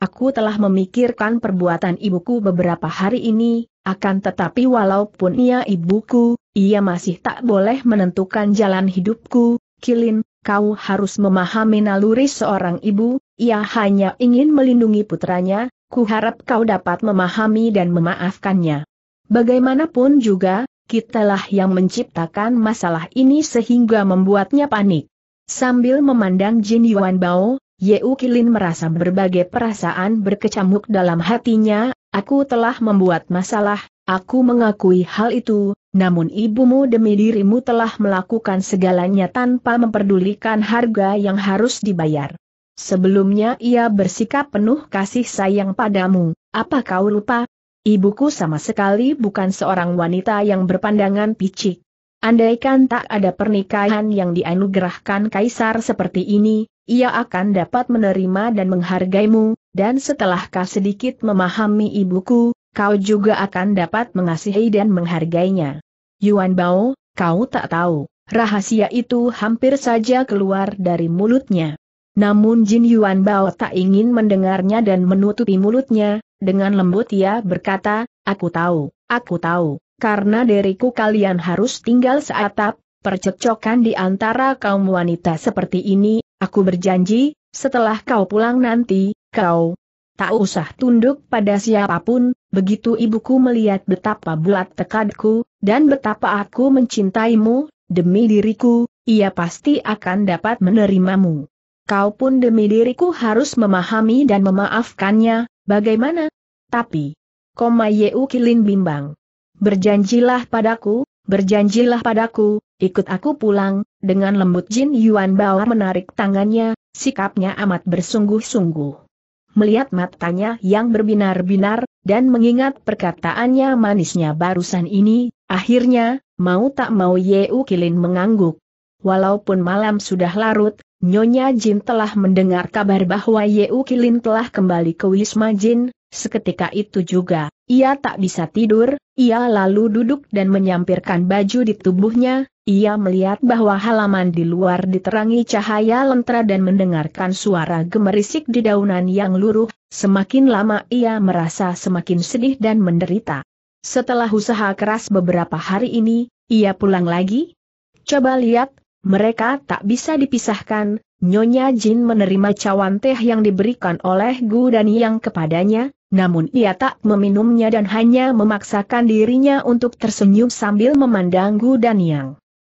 Aku telah memikirkan perbuatan ibuku beberapa hari ini, akan tetapi walaupun ia ibuku, ia masih tak boleh menentukan jalan hidupku, Kilin, kau harus memahami naluri seorang ibu, ia hanya ingin melindungi putranya, Kuharap kau dapat memahami dan memaafkannya. Bagaimanapun juga, kitalah yang menciptakan masalah ini sehingga membuatnya panik. Sambil memandang Jin Yuan Bao, Yeu Kilin merasa berbagai perasaan berkecamuk dalam hatinya, aku telah membuat masalah, aku mengakui hal itu, namun ibumu demi dirimu telah melakukan segalanya tanpa memperdulikan harga yang harus dibayar. Sebelumnya ia bersikap penuh kasih sayang padamu, apa kau lupa, Ibuku sama sekali bukan seorang wanita yang berpandangan picik. Andaikan tak ada pernikahan yang dianugerahkan kaisar seperti ini, ia akan dapat menerima dan menghargaimu, dan setelah kau sedikit memahami ibuku, kau juga akan dapat mengasihi dan menghargainya. Yuan Bao, kau tak tahu, rahasia itu hampir saja keluar dari mulutnya. Namun Jin Yuan Bao tak ingin mendengarnya dan menutupi mulutnya, dengan lembut ia berkata, aku tahu, aku tahu, karena dariku kalian harus tinggal seatap, Percecokan di antara kaum wanita seperti ini, aku berjanji, setelah kau pulang nanti, kau tak usah tunduk pada siapapun, begitu ibuku melihat betapa bulat tekadku, dan betapa aku mencintaimu, demi diriku, ia pasti akan dapat menerimamu. Kau pun demi diriku harus memahami dan memaafkannya, bagaimana? Tapi, koma Yeu Kilin bimbang. Berjanjilah padaku, berjanjilah padaku, ikut aku pulang, dengan lembut Jin Yuan Bao menarik tangannya, sikapnya amat bersungguh-sungguh. Melihat matanya yang berbinar-binar, dan mengingat perkataannya manisnya barusan ini, akhirnya, mau tak mau Yeu Kilin mengangguk. Walaupun malam sudah larut, Nyonya Jin telah mendengar kabar bahwa Yeu Kilin telah kembali ke Wisma Jin, seketika itu juga, ia tak bisa tidur, ia lalu duduk dan menyampirkan baju di tubuhnya, ia melihat bahwa halaman di luar diterangi cahaya lentera dan mendengarkan suara gemerisik di daunan yang luruh, semakin lama ia merasa semakin sedih dan menderita. Setelah usaha keras beberapa hari ini, ia pulang lagi? Coba lihat, mereka tak bisa dipisahkan, Nyonya Jin menerima cawan teh yang diberikan oleh Gu dan Yang kepadanya, namun ia tak meminumnya dan hanya memaksakan dirinya untuk tersenyum sambil memandang Gu dan Yang.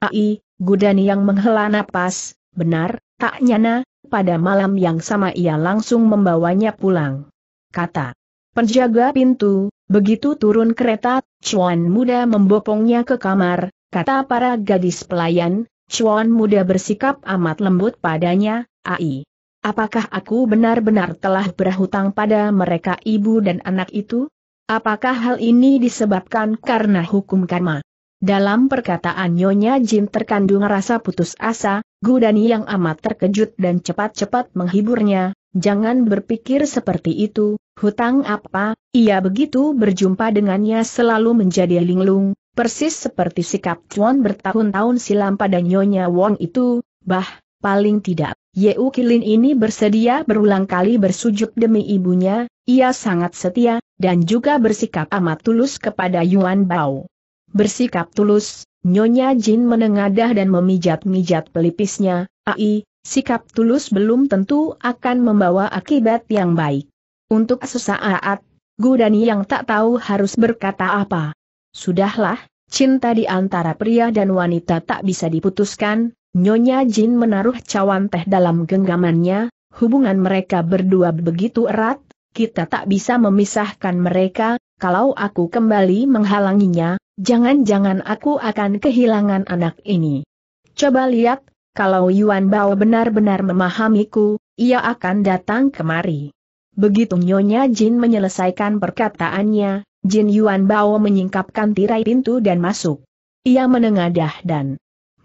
Ai, Gu dan Yang menghela napas, benar, tak nyana, pada malam yang sama ia langsung membawanya pulang. Kata penjaga pintu, begitu turun kereta, Cuan muda membopongnya ke kamar, kata para gadis pelayan, Chuan muda bersikap amat lembut padanya, Ai. Apakah aku benar-benar telah berhutang pada mereka ibu dan anak itu? Apakah hal ini disebabkan karena hukum karma? Dalam perkataan Nyonya Jin terkandung rasa putus asa, Gudani yang amat terkejut dan cepat-cepat menghiburnya, jangan berpikir seperti itu, hutang apa, ia begitu berjumpa dengannya selalu menjadi linglung, Persis seperti sikap Chuan bertahun-tahun silam pada Nyonya Wong itu, bah, paling tidak, Yeu Kilin ini bersedia berulang kali bersujud demi ibunya, ia sangat setia, dan juga bersikap amat tulus kepada Yuan Bao. Bersikap tulus, Nyonya Jin menengadah dan memijat-mijat pelipisnya, ai, sikap tulus belum tentu akan membawa akibat yang baik. Untuk sesaat, Gu Dani yang tak tahu harus berkata apa. Sudahlah, Cinta di antara pria dan wanita tak bisa diputuskan, Nyonya Jin menaruh cawan teh dalam genggamannya, hubungan mereka berdua begitu erat, kita tak bisa memisahkan mereka, kalau aku kembali menghalanginya, jangan-jangan aku akan kehilangan anak ini. Coba lihat, kalau Yuan Bao benar-benar memahamiku, ia akan datang kemari. Begitu Nyonya Jin menyelesaikan perkataannya, Jin Yuan Bao menyingkapkan tirai pintu dan masuk. Ia menengadah dan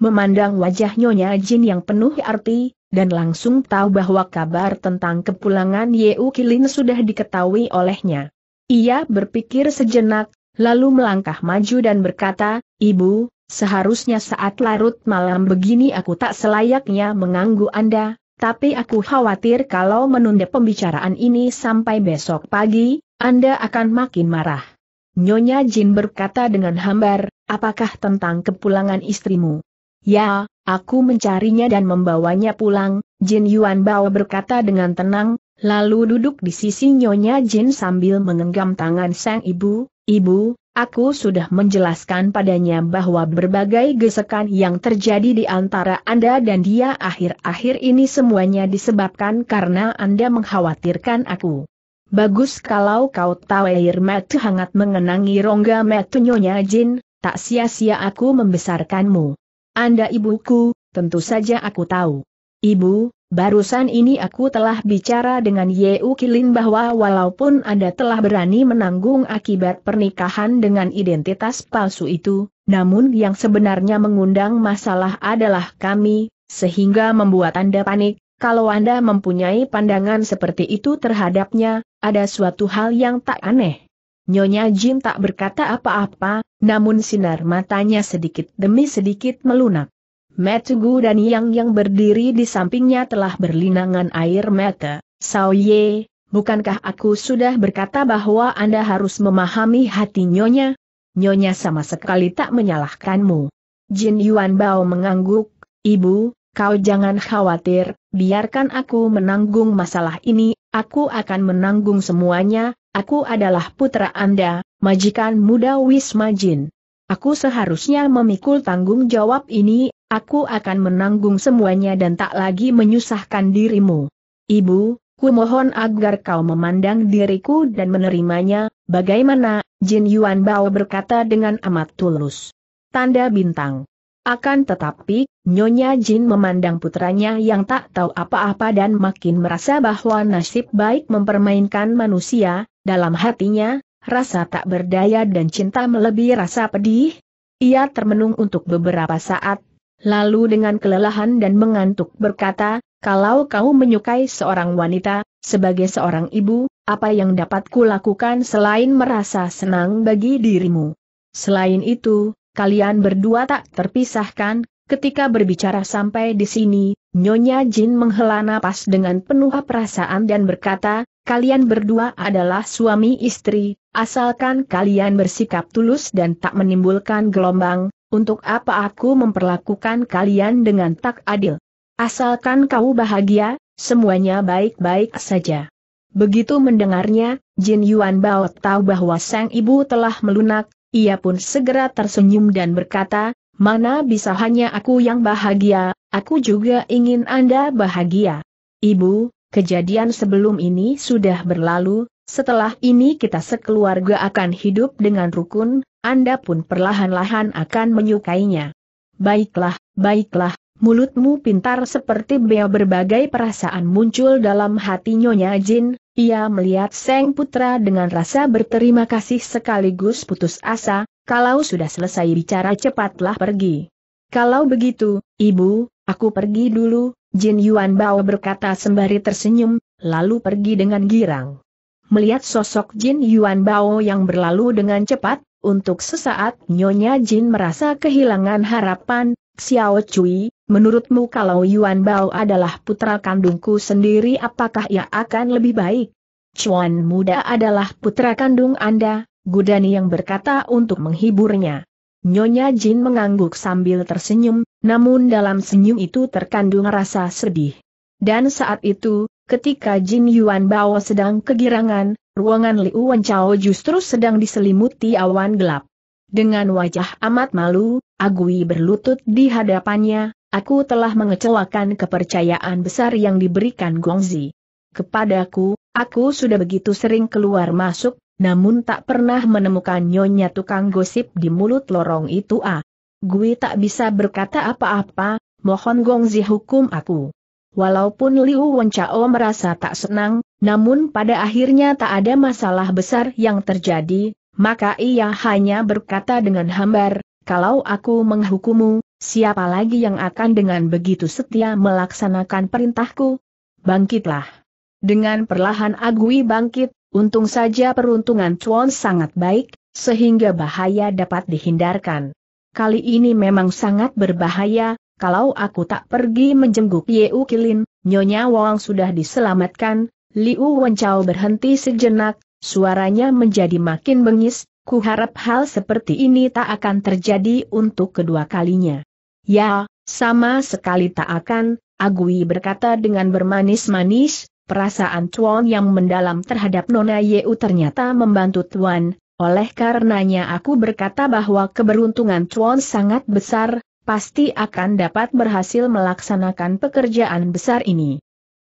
memandang wajah Nyonya Jin yang penuh arti, dan langsung tahu bahwa kabar tentang kepulangan Yeu Kilin sudah diketahui olehnya. Ia berpikir sejenak, lalu melangkah maju dan berkata, Ibu, seharusnya saat larut malam begini aku tak selayaknya mengganggu Anda, tapi aku khawatir kalau menunda pembicaraan ini sampai besok pagi, anda akan makin marah. Nyonya Jin berkata dengan hambar, apakah tentang kepulangan istrimu? Ya, aku mencarinya dan membawanya pulang, Jin Yuan Bao berkata dengan tenang, lalu duduk di sisi Nyonya Jin sambil mengenggam tangan sang ibu, Ibu, aku sudah menjelaskan padanya bahwa berbagai gesekan yang terjadi di antara Anda dan dia akhir-akhir ini semuanya disebabkan karena Anda mengkhawatirkan aku. Bagus kalau kau tahu air mata hangat mengenangi rongga mata Nyonya Jin, tak sia-sia aku membesarkanmu. Anda ibuku, tentu saja aku tahu. Ibu, barusan ini aku telah bicara dengan Yeu Kilin bahwa walaupun Anda telah berani menanggung akibat pernikahan dengan identitas palsu itu, namun yang sebenarnya mengundang masalah adalah kami, sehingga membuat Anda panik, kalau Anda mempunyai pandangan seperti itu terhadapnya, ada suatu hal yang tak aneh. Nyonya Jin tak berkata apa-apa, namun sinar matanya sedikit demi sedikit melunak. Metugu dan Yang yang berdiri di sampingnya telah berlinangan air mata. Sao Ye, bukankah aku sudah berkata bahwa Anda harus memahami hati Nyonya? Nyonya sama sekali tak menyalahkanmu. Jin Yuan Bao mengangguk, Ibu, kau jangan khawatir, biarkan aku menanggung masalah ini, aku akan menanggung semuanya, aku adalah putra Anda, majikan muda Wisma Jin. Aku seharusnya memikul tanggung jawab ini, aku akan menanggung semuanya dan tak lagi menyusahkan dirimu. Ibu, ku mohon agar kau memandang diriku dan menerimanya, bagaimana, Jin Yuan Bao berkata dengan amat tulus. Tanda bintang. Akan tetapi, Nyonya Jin memandang putranya yang tak tahu apa-apa dan makin merasa bahwa nasib baik mempermainkan manusia, dalam hatinya, rasa tak berdaya dan cinta melebihi rasa pedih. Ia termenung untuk beberapa saat, lalu dengan kelelahan dan mengantuk berkata, kalau kau menyukai seorang wanita, sebagai seorang ibu, apa yang dapat kulakukan selain merasa senang bagi dirimu? Selain itu, kalian berdua tak terpisahkan, ketika berbicara sampai di sini, Nyonya Jin menghela napas dengan penuh perasaan dan berkata, kalian berdua adalah suami istri, asalkan kalian bersikap tulus dan tak menimbulkan gelombang, untuk apa aku memperlakukan kalian dengan tak adil? Asalkan kau bahagia, semuanya baik-baik saja. Begitu mendengarnya, Jin Yuan Bao tahu bahwa sang ibu telah melunak, ia pun segera tersenyum dan berkata, mana bisa hanya aku yang bahagia, aku juga ingin Anda bahagia. Ibu, kejadian sebelum ini sudah berlalu, setelah ini kita sekeluarga akan hidup dengan rukun, Anda pun perlahan-lahan akan menyukainya. Baiklah, baiklah, mulutmu pintar seperti bea berbagai perasaan muncul dalam hati Nyonya Jin, ia melihat Seng Putra dengan rasa berterima kasih sekaligus putus asa, kalau sudah selesai bicara cepatlah pergi. Kalau begitu, ibu, aku pergi dulu, Jin Yuan Bao berkata sembari tersenyum, lalu pergi dengan girang. Melihat sosok Jin Yuan Bao yang berlalu dengan cepat, untuk sesaat Nyonya Jin merasa kehilangan harapan, Xiao Cui, menurutmu kalau Yuan Bao adalah putra kandungku sendiri apakah ia akan lebih baik? Chuan muda adalah putra kandung Anda, Gudani yang berkata untuk menghiburnya. Nyonya Jin mengangguk sambil tersenyum, namun dalam senyum itu terkandung rasa sedih. Dan saat itu, ketika Jin Yuan Bao sedang kegirangan, ruangan Liu Wen Chao justru sedang diselimuti awan gelap. Dengan wajah amat malu, Agui berlutut di hadapannya, aku telah mengecewakan kepercayaan besar yang diberikan Gongzi. Kepadaku, aku sudah begitu sering keluar masuk, namun tak pernah menemukan nyonya tukang gosip di mulut lorong itu ah. Gue tak bisa berkata apa-apa, mohon Gongzi hukum aku. Walaupun Liu Wenchao merasa tak senang, namun pada akhirnya tak ada masalah besar yang terjadi, maka ia hanya berkata dengan hambar, kalau aku menghukumu, siapa lagi yang akan dengan begitu setia melaksanakan perintahku? Bangkitlah. Dengan perlahan Agui bangkit, untung saja peruntungan Chuan sangat baik, sehingga bahaya dapat dihindarkan. Kali ini memang sangat berbahaya, kalau aku tak pergi menjenguk Yeu Kilin, Nyonya Wang sudah diselamatkan, Liu Wenchao berhenti sejenak, Suaranya menjadi makin bengis, ku harap hal seperti ini tak akan terjadi untuk kedua kalinya. Ya, sama sekali tak akan, Agui berkata dengan bermanis-manis, perasaan Tuan yang mendalam terhadap Nona Yeu ternyata membantu Tuan, oleh karenanya aku berkata bahwa keberuntungan Tuan sangat besar, pasti akan dapat berhasil melaksanakan pekerjaan besar ini.